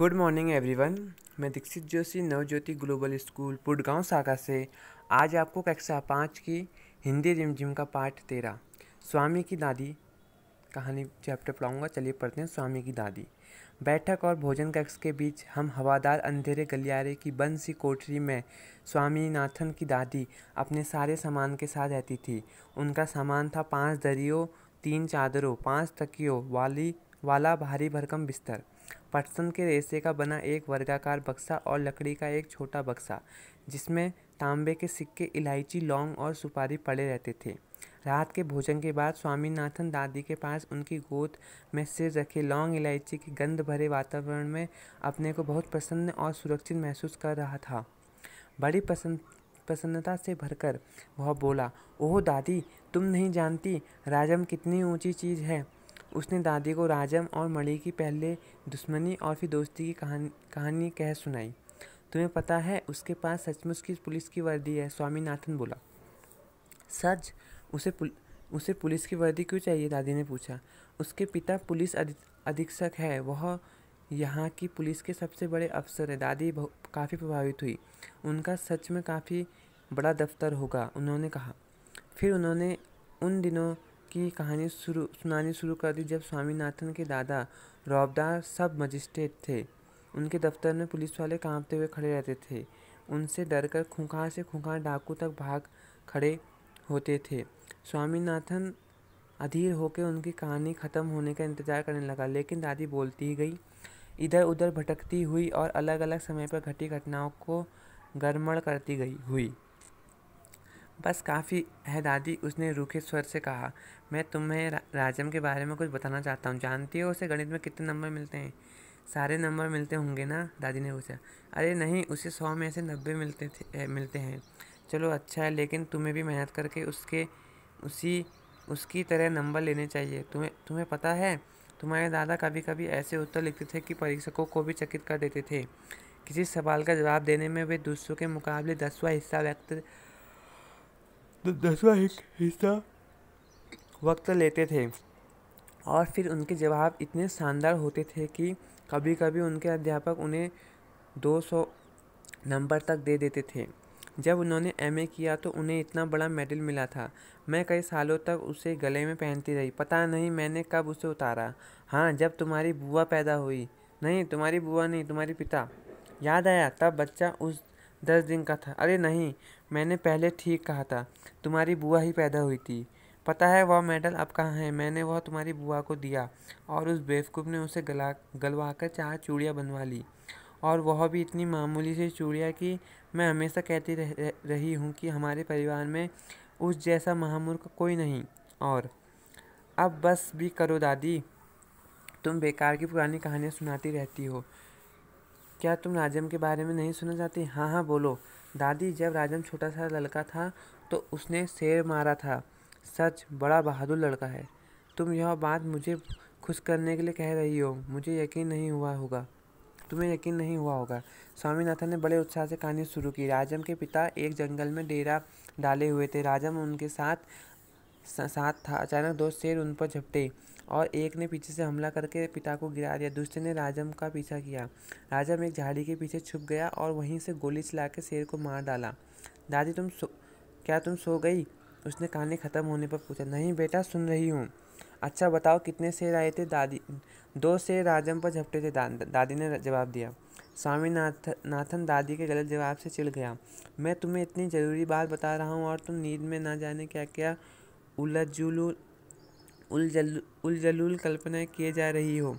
good morning everyone मैं Dikshit Joshi Navjyoti global school Pudgaon शाखा से आज आपको कक्षा पाँच की हिंदी रिमझिम का पार्ट तेरह स्वामी की दादी कहानी चैप्टर पढ़ाऊँगा चलिए पढ़ते हैं स्वामी की दादी बैठक और भोजन कक्ष के बीच हम हवादार अंधेरे गलियारे की बंद सी कोठरी में स्वामीनाथन की दादी अपने सारे सामान के साथ रहती थी उनका सामान था पांच दरियों तीन चादरों पांच तकियों वाली वाला भारी भरकम बिस्तर पटसन के रेशे का बना एक वर्गाकार बक्सा और लकड़ी का एक छोटा बक्सा जिसमें तांबे के सिक्के इलायची लौंग और सुपारी पड़े रहते थे रात के भोजन के बाद स्वामीनाथन दादी के पास उनकी गोद में सिर रखे लौंग इलायची के गंध भरे वातावरण में अपने को बहुत प्रसन्न और सुरक्षित महसूस कर रहा था बड़ी पसंद प्रसन्नता से भरकर वह बोला ओह दादी तुम नहीं जानती राजम कितनी ऊंची चीज़ है उसने दादी को राजम और मणि की पहले दुश्मनी और फिर दोस्ती की कहानी कहानी कह सुनाई तुम्हें पता है उसके पास सचमुच की पुलिस की वर्दी है स्वामीनाथन बोला सच उसे पुल, उसे पुलिस की वर्दी क्यों चाहिए दादी ने पूछा उसके पिता पुलिस अधि, अधीक्षक है वह यहाँ की पुलिस के सबसे बड़े अफसर है दादी काफ़ी प्रभावित हुई उनका सच में काफ़ी बड़ा दफ्तर होगा उन्होंने कहा फिर उन्होंने उन दिनों की कहानी शुरू सुनानी शुरू कर दी जब स्वामीनाथन के दादा रौबदार सब मजिस्ट्रेट थे उनके दफ्तर में पुलिस वाले कांपते हुए खड़े रहते थे उनसे डरकर खुंखार से खुंखार डाकू तक भाग खड़े होते थे स्वामीनाथन अधीर होकर उनकी कहानी ख़त्म होने का इंतज़ार करने लगा लेकिन दादी बोलती ही गई इधर उधर भटकती हुई और अलग अलग समय पर घटी घटनाओं को गड़मड़ करती गई हुई बस काफ़ी है दादी उसने रूखे स्वर से कहा मैं तुम्हें रा, राजम के बारे में कुछ बताना चाहता हूँ जानती हो उसे गणित में कितने नंबर मिलते हैं सारे नंबर मिलते होंगे ना दादी ने पूछा अरे नहीं उसे सौ में से नब्बे मिलते थे मिलते हैं चलो अच्छा है लेकिन तुम्हें भी मेहनत करके उसके उसी उसकी तरह नंबर लेने चाहिए तुम्हें तुम्हें पता है तुम्हारे दादा कभी कभी ऐसे उत्तर लिखते थे कि परीक्षकों को भी चकित कर देते थे किसी सवाल का जवाब देने में वे दूसरों के मुकाबले दसवा हिस्सा व्यक्त दसवा हिस्सा वक्त तो लेते थे और फिर उनके जवाब इतने शानदार होते थे कि कभी कभी उनके अध्यापक उन्हें 200 नंबर तक दे देते थे जब उन्होंने एम किया तो उन्हें इतना बड़ा मेडल मिला था मैं कई सालों तक उसे गले में पहनती रही पता नहीं मैंने कब उसे उतारा हाँ जब तुम्हारी बुआ पैदा हुई नहीं तुम्हारी बुआ नहीं तुम्हारे पिता याद आया तब बच्चा उस दस दिन का था अरे नहीं मैंने पहले ठीक कहा था तुम्हारी बुआ ही पैदा हुई थी पता है वह मेडल अब कहाँ है मैंने वह तुम्हारी बुआ को दिया और उस बेवकूफ़ ने उसे गला गलवा कर चार चूड़ियाँ बनवा ली और वह भी इतनी मामूली सी चूड़ियाँ कि मैं हमेशा कहती रह, रही हूँ कि हमारे परिवार में उस जैसा महामूर्ख कोई नहीं और अब बस भी करो दादी तुम बेकार की पुरानी कहानियाँ सुनाती रहती हो क्या तुम राजम के बारे में नहीं सुनना चाहती हाँ हाँ बोलो दादी जब राजम छोटा सा लड़का था तो उसने शेर मारा था सच बड़ा बहादुर लड़का है तुम यह बात मुझे खुश करने के लिए कह रही हो मुझे यकीन नहीं हुआ होगा तुम्हें यकीन नहीं हुआ होगा स्वामीनाथन ने बड़े उत्साह से कहानी शुरू की राजम के पिता एक जंगल में डेरा डाले हुए थे राजम उनके साथ साथ था अचानक दो शेर उन पर झपटे और एक ने पीछे से हमला करके पिता को गिरा दिया दूसरे ने राजम का पीछा किया राजम एक झाड़ी के पीछे छुप गया और वहीं से गोली चला के शेर को मार डाला दादी तुम सो क्या तुम सो गई उसने कहानी ख़त्म होने पर पूछा नहीं बेटा सुन रही हूँ अच्छा बताओ कितने शेर आए थे दादी दो शेर राजम पर झपटे थे दादी ने जवाब दिया स्वामीनाथ नाथन दादी के गलत जवाब से चिढ़ गया मैं तुम्हें इतनी ज़रूरी बात बता रहा हूँ और तुम नींद में ना जाने क्या क्या उलझुलू उलझल उलझलूल कल्पनाएं किए जा रही हो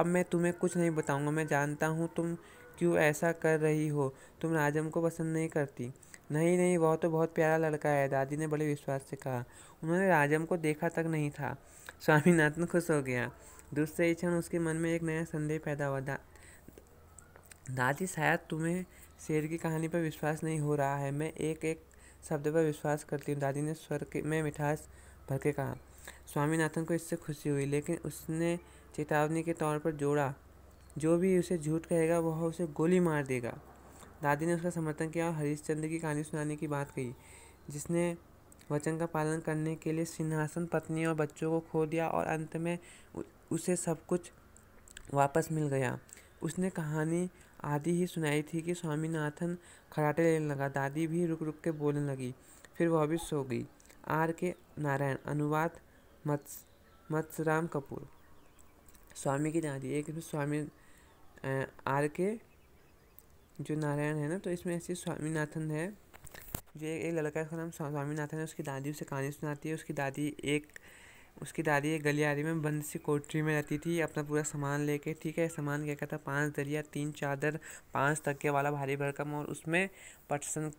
अब मैं तुम्हें कुछ नहीं बताऊंगा मैं जानता हूँ तुम क्यों ऐसा कर रही हो तुम राजम को पसंद नहीं करती नहीं नहीं वह तो बहुत प्यारा लड़का है दादी ने बड़े विश्वास से कहा उन्होंने राजम को देखा तक नहीं था स्वामीनाथन खुश हो गया दूसरे क्षण उसके मन में एक नया संदेह पैदा हुआ दा, दादी शायद तुम्हें शेर की कहानी पर विश्वास नहीं हो रहा है मैं एक एक शब्द पर विश्वास करती हूँ दादी ने स्वर के में मिठास भर के कहा स्वामीनाथन को इससे खुशी हुई लेकिन उसने चेतावनी के तौर पर जोड़ा जो भी उसे झूठ कहेगा वह उसे गोली मार देगा दादी ने उसका समर्थन किया और हरीशचंद्र की कहानी सुनाने की बात कही जिसने वचन का पालन करने के लिए सिंहासन पत्नी और बच्चों को खो दिया और अंत में उसे सब कुछ वापस मिल गया उसने कहानी आधी ही सुनाई थी कि स्वामीनाथन खराटे लेने लगा दादी भी रुक रुक के बोलने लगी फिर वह भी सो गई आर के नारायण अनुवाद मत्स मत्स राम कपूर स्वामी की जहाँ एक इसमें तो स्वामी आर के जो नारायण है ना तो इसमें ऐसे स्वामीनाथन है जो एक लड़का है उसका नाम स्वामीनाथन है उसकी दादी उसे कहानी सुनाती है उसकी दादी एक उसकी दादी एक गलियारे में बंद सी कोठरी में रहती थी अपना पूरा सामान लेके ठीक है सामान क्या कहता पांच दरिया तीन चादर पांच तकिया वाला भारी भरकम और उसमें पटसन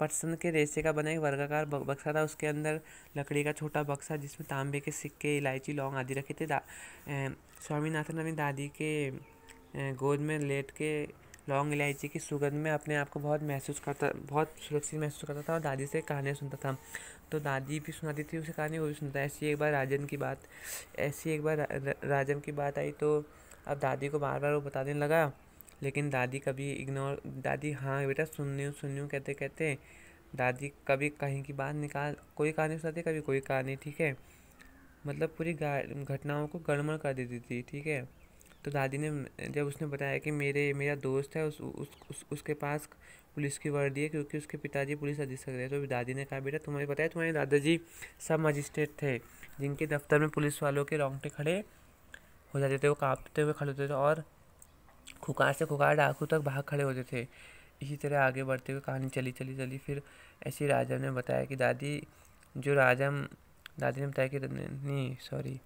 पटसन के रेसे का बना एक वर्गाकार बक्सा था उसके अंदर लकड़ी का छोटा बक्सा जिसमें तांबे के सिक्के इलायची लौंग आदि रखे थे स्वामीनाथन अपनी दादी के गोद में लेट के लौंग इलायची की सुगंध में अपने आप को बहुत महसूस करता बहुत सुरक्षित महसूस करता था और दादी से कहानियाँ सुनता था तो दादी भी सुनाती थी उसे कहानी वो भी सुनता ऐसी एक बार राजन की बात ऐसी एक बार राजन की बात आई तो अब दादी को बार बार वो बताने लगा लेकिन दादी कभी इग्नोर दादी हाँ बेटा सुनियो सुनियो कहते कहते दादी कभी कहीं की बात निकाल कोई कहानी सुनाती कभी कोई कहानी ठीक है मतलब पूरी घटनाओं को गड़मड़ कर देती थी ठीक है तो दादी ने जब उसने बताया कि मेरे मेरा दोस्त है उस, उस, उस उसके पास पुलिस की वर्दी है क्योंकि उसके पिताजी पुलिस अधीक्षक थे तो दादी ने कहा बेटा तुम्हें पता है तुम्हारे दादाजी सब मजिस्ट्रेट थे जिनके दफ्तर में पुलिस वालों के रोंगटे खड़े हो जाते थे वो कांपते हुए खड़े होते थे और खुकार से खुकार डाकू तक भाग खड़े होते थे इसी तरह आगे बढ़ते हुए कहानी चली चली चली फिर ऐसे राजा ने बताया कि दादी जो राजा दादी ने बताया कि नहीं सॉरी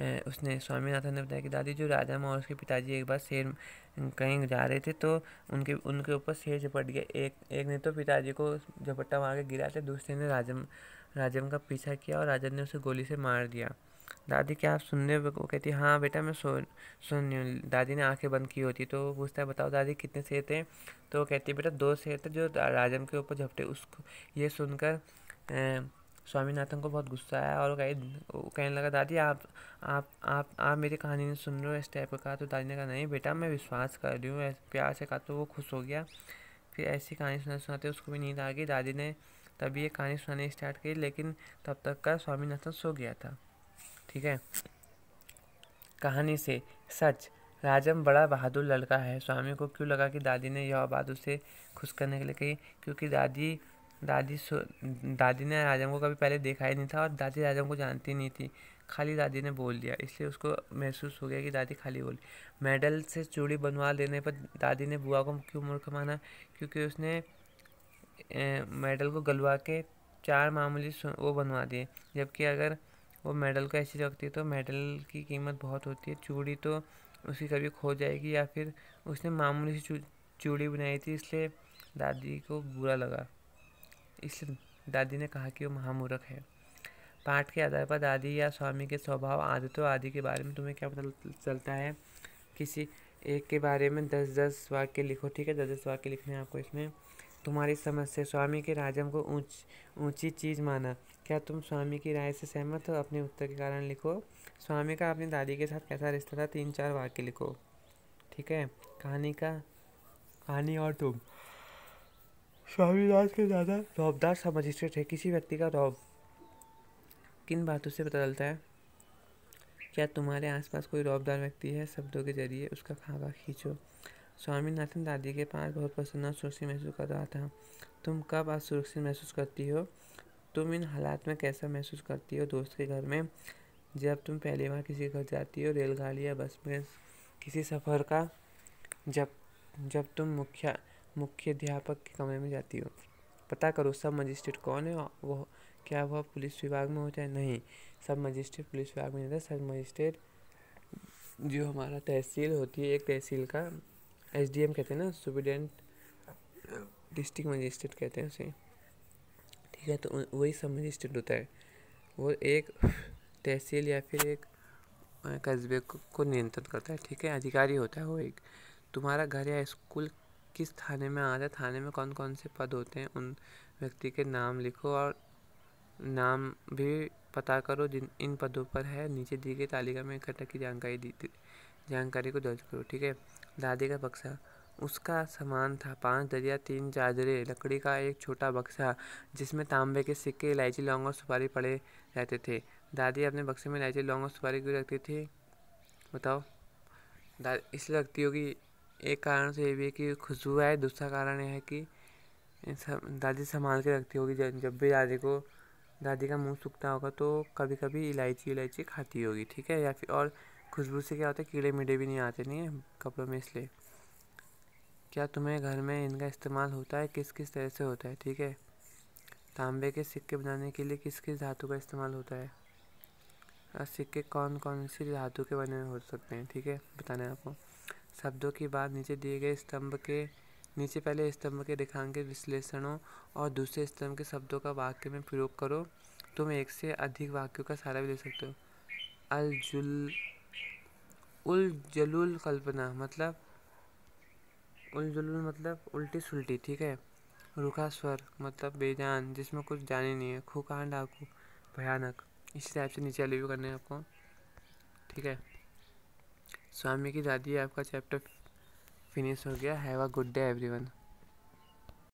उसने स्वामीनाथन ने बताया कि दादी जो राजा माँ और उसके पिताजी एक बार शेर कहीं जा रहे थे तो उनके उनके ऊपर शेर झपट गया एक एक ने तो पिताजी को झपट्टा मार के गिरा था दूसरे ने राजम राजम का पीछा किया और राजम ने उसे गोली से मार दिया दादी क्या आप सुन रहे हो वो कहती है हाँ बेटा मैं सो सुन रही हूँ दादी ने आंखें बंद की होती तो पूछता है बताओ दादी कितने शेर थे तो वो कहती है बेटा दो शेर थे जो राजम के ऊपर झपटे उसको ये सुनकर स्वामीनाथन को बहुत गुस्सा आया और कही कहने लगा दादी आप आप आप आप मेरी कहानी नहीं सुन रहे हो इस टाइप का कहा तो दादी ने कहा नहीं बेटा मैं विश्वास कर रही हूँ प्यार से कहा तो वो खुश हो गया फिर ऐसी कहानी सुना सुनाते उसको भी नींद आ गई दादी ने तभी ये कहानी सुनानी स्टार्ट की लेकिन तब तक का स्वामीनाथन सो गया था ठीक है कहानी से सच राजम बड़ा बहादुर लड़का है स्वामी को क्यों लगा कि दादी ने यह बात उसे खुश करने के लिए कही क्योंकि दादी दादी सो दादी ने राजम को कभी पहले देखा ही नहीं था और दादी राजम को जानती नहीं थी खाली दादी ने बोल दिया इसलिए उसको महसूस हो गया कि दादी खाली बोली मेडल से चूड़ी बनवा लेने पर दादी ने बुआ को क्यों मूर्ख माना क्योंकि उसने मेडल को गलवा के चार मामूली वो बनवा दिए जबकि अगर वो मेडल को ऐसी रखती है तो मेडल की कीमत बहुत होती है चूड़ी तो उसकी कभी खो जाएगी या फिर उसने मामूली सी चूड़ी बनाई थी इसलिए दादी को बुरा लगा इसलिए दादी ने कहा कि वो महामूर्ख है पाठ के आधार पर दादी या स्वामी के स्वभाव आदतों आदि के बारे में तुम्हें क्या पता चलता है किसी एक के बारे में दस दस वाक्य लिखो ठीक है दस दस वाक्य लिखने हैं आपको इसमें तुम्हारी समझ से स्वामी के राजम को ऊंच ऊंची चीज़ माना क्या तुम स्वामी की राय से सहमत हो अपने उत्तर के कारण लिखो स्वामी का अपनी दादी के साथ कैसा रिश्ता था तीन चार वाक्य लिखो ठीक है कहानी का कहानी और तुम स्वामीनाथ के ज़्यादा रौबदार सा मजिस्ट्रेट है किसी व्यक्ति का रौब किन बातों से पता चलता है क्या तुम्हारे आसपास कोई रौबदार व्यक्ति है शब्दों के जरिए उसका खाका खींचो स्वामीनाथन दादी के पास बहुत पसंद और सुरक्षित महसूस कर रहा था तुम कब आज सुरक्षित महसूस करती हो तुम इन हालात में कैसा महसूस करती हो दोस्त के घर में जब तुम पहली बार किसी घर जाती हो रेलगाड़ी या बस में किसी सफ़र का जब जब तुम मुख्या मुख्य अध्यापक के कमरे में जाती हो पता करो सब मजिस्ट्रेट कौन है वह क्या वह पुलिस विभाग में होता है नहीं सब मजिस्ट्रेट पुलिस विभाग में नहीं सब मजिस्ट्रेट जो हमारा तहसील होती है एक तहसील का एस कहते हैं ना सुप्रिटेंडेंट डिस्ट्रिक्ट मजिस्ट्रेट कहते हैं उसे ठीक है तो वही सब मजिस्ट्रेट होता है वो एक तहसील या फिर एक कस्बे को नियंत्रित करता है ठीक है अधिकारी होता है वो एक तुम्हारा घर या स्कूल किस थाने में आता है थाने में कौन कौन से पद होते हैं उन व्यक्ति के नाम लिखो और नाम भी पता करो जिन इन पदों पर है नीचे दी गई तालिका में इकट्ठा की जानकारी दी जानकारी को दर्ज करो ठीक है दादी का बक्सा उसका सामान था पांच दरिया तीन चादरें लकड़ी का एक छोटा बक्सा जिसमें तांबे के सिक्के इलायची लौंग और सुपारी पड़े रहते थे दादी अपने बक्से में इलायची लौंग और सुपारी क्यों रखती थी बताओ दादी इसलिए रखती होगी एक कारण तो ये भी है कि खुशबू आए दूसरा कारण यह है कि सब दादी संभाल के रखती होगी जब जब भी दादी को दादी का मुंह सूखता होगा तो कभी कभी इलायची इलायची खाती होगी ठीक है या फिर और खुशबू से क्या होता है कीड़े मीड़े भी नहीं आते नहीं है कपड़ों में इसलिए क्या तुम्हें घर में इनका इस्तेमाल होता है किस किस तरह से होता है ठीक है तांबे के सिक्के बनाने के लिए किस किस धातु का इस्तेमाल होता है और सिक्के कौन कौन सी धातु के बने हो सकते हैं ठीक है बताना है आपको शब्दों के बाद नीचे दिए गए स्तंभ के नीचे पहले स्तंभ के रेखांकित विश्लेषणों और दूसरे स्तंभ के शब्दों का वाक्य में प्रयोग करो तुम एक से अधिक वाक्यों का सहारा भी ले सकते हो अलजुल उलजलुल कल्पना मतलब उलजलुल मतलब उल्टी सुलटी ठीक है रुखा स्वर मतलब बेजान जिसमें कुछ जाने नहीं है खूकांड डाकू भयानक इस टाइप से नीचे लिव्यू करने आपको ठीक है स्वामी की दादी आपका चैप्टर फिनिश हो गया have a good day everyone